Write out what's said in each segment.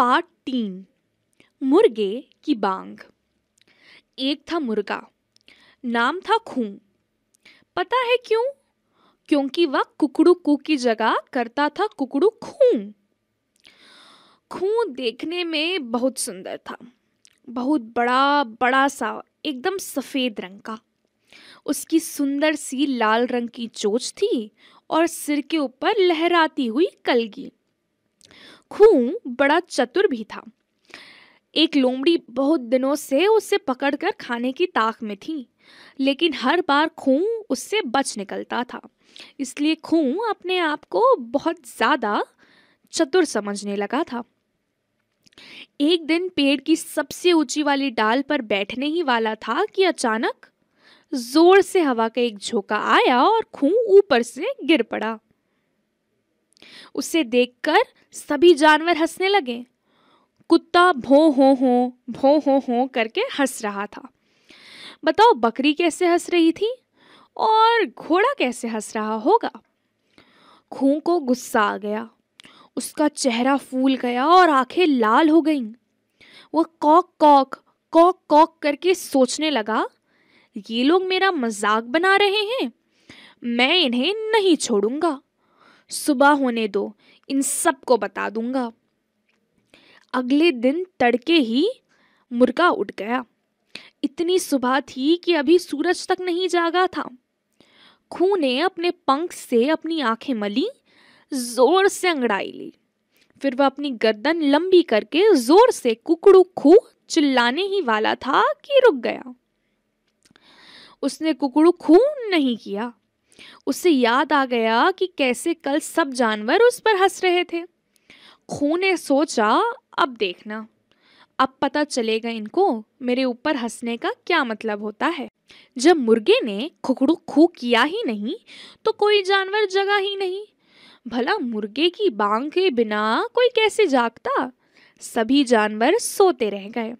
part तीन मुर्गे की बांग एक था मुर्गा नाम था खूं पता है क्यों क्योंकि वह कुकड़ू कू की जगह करता था कुकड़ू खूं खूं देखने में बहुत सुंदर था बहुत बड़ा बड़ा सा एकदम सफ़ेद रंग का उसकी सुंदर सी लाल रंग की चोच थी और सिर के ऊपर लहराती हुई कलगी खूं बड़ा चतुर भी था एक लोमड़ी बहुत दिनों से उसे पकड़कर खाने की ताक में थी लेकिन हर बार खूं उससे बच निकलता था इसलिए खूं अपने आप को बहुत ज़्यादा चतुर समझने लगा था एक दिन पेड़ की सबसे ऊंची वाली डाल पर बैठने ही वाला था कि अचानक जोर से हवा का एक झोंका आया और खूं ऊपर से गिर पड़ा उसे देखकर सभी जानवर हंसने लगे कुत्ता भो हो हो भो हो हो करके हंस रहा था बताओ बकरी कैसे हंस रही थी और घोड़ा कैसे हंस रहा होगा खू को गुस्सा आ गया उसका चेहरा फूल गया और आंखें लाल हो गईं वह कॉक कॉक कॉक कॉक करके सोचने लगा ये लोग मेरा मजाक बना रहे हैं मैं इन्हें नहीं छोड़ूंगा सुबह होने दो इन सब को बता दूंगा अगले दिन तड़के ही मुर्गा उठ गया इतनी सुबह थी कि अभी सूरज तक नहीं जागा था खू ने अपने पंख से अपनी आंखें मली जोर से अंगड़ाई ली फिर वह अपनी गर्दन लंबी करके जोर से कुकड़ू खू चिल्लाने ही वाला था कि रुक गया उसने कुकड़ू खू नहीं किया उसे याद आ गया कि कैसे कल सब जानवर उस पर हंस रहे थे खू ने सोचा अब देखना अब पता चलेगा इनको मेरे ऊपर हंसने का क्या मतलब होता है जब मुर्गे ने खुकड़ू खू किया ही नहीं तो कोई जानवर जगा ही नहीं भला मुर्गे की बांग के बिना कोई कैसे जागता सभी जानवर सोते रह गए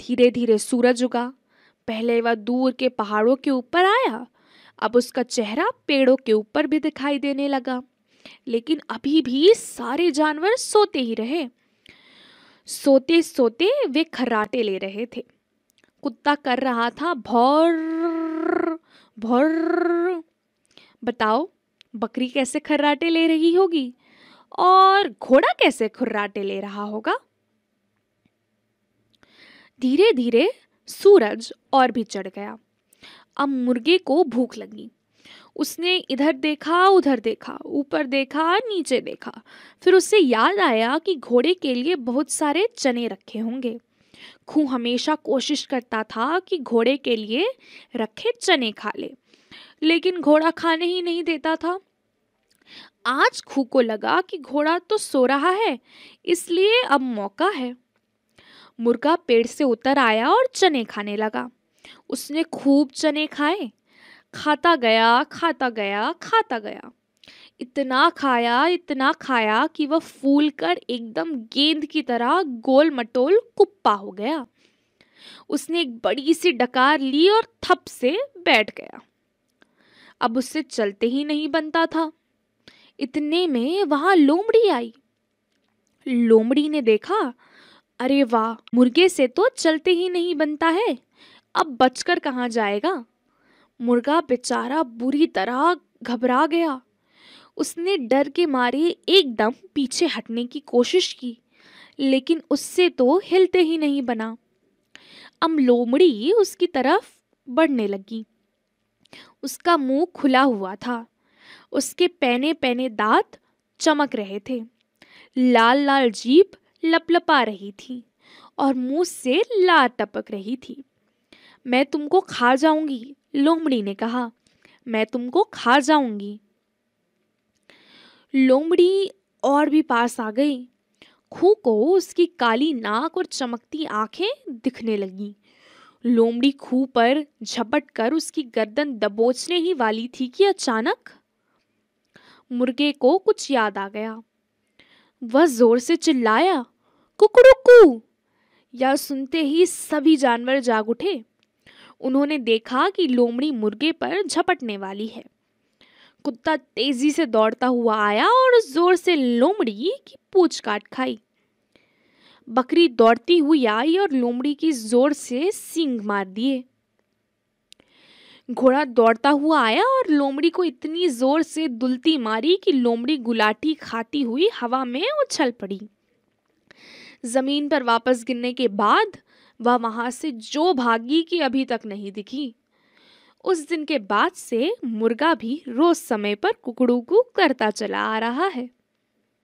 धीरे धीरे सूरज उगा पहले वह दूर के पहाड़ों के ऊपर आया अब उसका चेहरा पेड़ों के ऊपर भी दिखाई देने लगा लेकिन अभी भी सारे जानवर सोते ही रहे सोते सोते वे खर्राटे ले रहे थे कुत्ता कर रहा था भौर भौर बताओ बकरी कैसे खर्राटे ले रही होगी और घोड़ा कैसे खुर्राटे ले रहा होगा धीरे धीरे सूरज और भी चढ़ गया अब मुर्गे को भूख लगी उसने इधर देखा उधर देखा ऊपर देखा नीचे देखा फिर उसे याद आया कि घोड़े के लिए बहुत सारे चने रखे होंगे खू हमेशा कोशिश करता था कि घोड़े के लिए रखे चने खा ले लेकिन घोड़ा खाने ही नहीं देता था आज खू को लगा कि घोड़ा तो सो रहा है इसलिए अब मौका है मुर्गा पेड़ से उतर आया और चने खाने लगा उसने खूब चने खाए खाता गया खाता गया खाता गया इतना खाया इतना खाया कि वह फूल कर एकदम गेंद की तरह गोल मटोल कुप्पा हो गया उसने एक बड़ी सी डकार ली और थप से बैठ गया अब उससे चलते ही नहीं बनता था इतने में वहां लोमड़ी आई लोमड़ी ने देखा अरे वाह मुर्गे से तो चलते ही नहीं बनता है अब बचकर कहाँ जाएगा मुर्गा बेचारा बुरी तरह घबरा गया उसने डर के मारे एकदम पीछे हटने की कोशिश की लेकिन उससे तो हिलते ही नहीं बना अब लोमड़ी उसकी तरफ बढ़ने लगी उसका मुंह खुला हुआ था उसके पैने पैने दांत चमक रहे थे लाल लाल जीप लपलपा रही थी और मुंह से लार टपक रही थी मैं तुमको खा जाऊंगी लोमड़ी ने कहा मैं तुमको खा जाऊंगी लोमड़ी और भी पास आ गई खू को उसकी काली नाक और चमकती आंखें दिखने लगी लोमड़ी खू पर झपट कर उसकी गर्दन दबोचने ही वाली थी कि अचानक मुर्गे को कुछ याद आ गया वह जोर से चिल्लाया कुकड़ुकू या सुनते ही सभी जानवर जाग उठे उन्होंने देखा कि लोमड़ी मुर्गे पर झपटने वाली है कुत्ता तेजी से दौड़ता हुआ आया और जोर से लोमड़ी की पूछ काट खाई बकरी दौड़ती हुई आई और लोमड़ी की जोर से सींग मार दिए घोड़ा दौड़ता हुआ आया और लोमड़ी को इतनी जोर से दुलती मारी कि लोमड़ी गुलाटी खाती हुई हवा में उछल पड़ी जमीन पर वापस गिरने के बाद वह वहां से जो भागी कि अभी तक नहीं दिखी उस दिन के बाद से मुर्गा भी रोज समय पर कुकड़ू को करता चला आ रहा है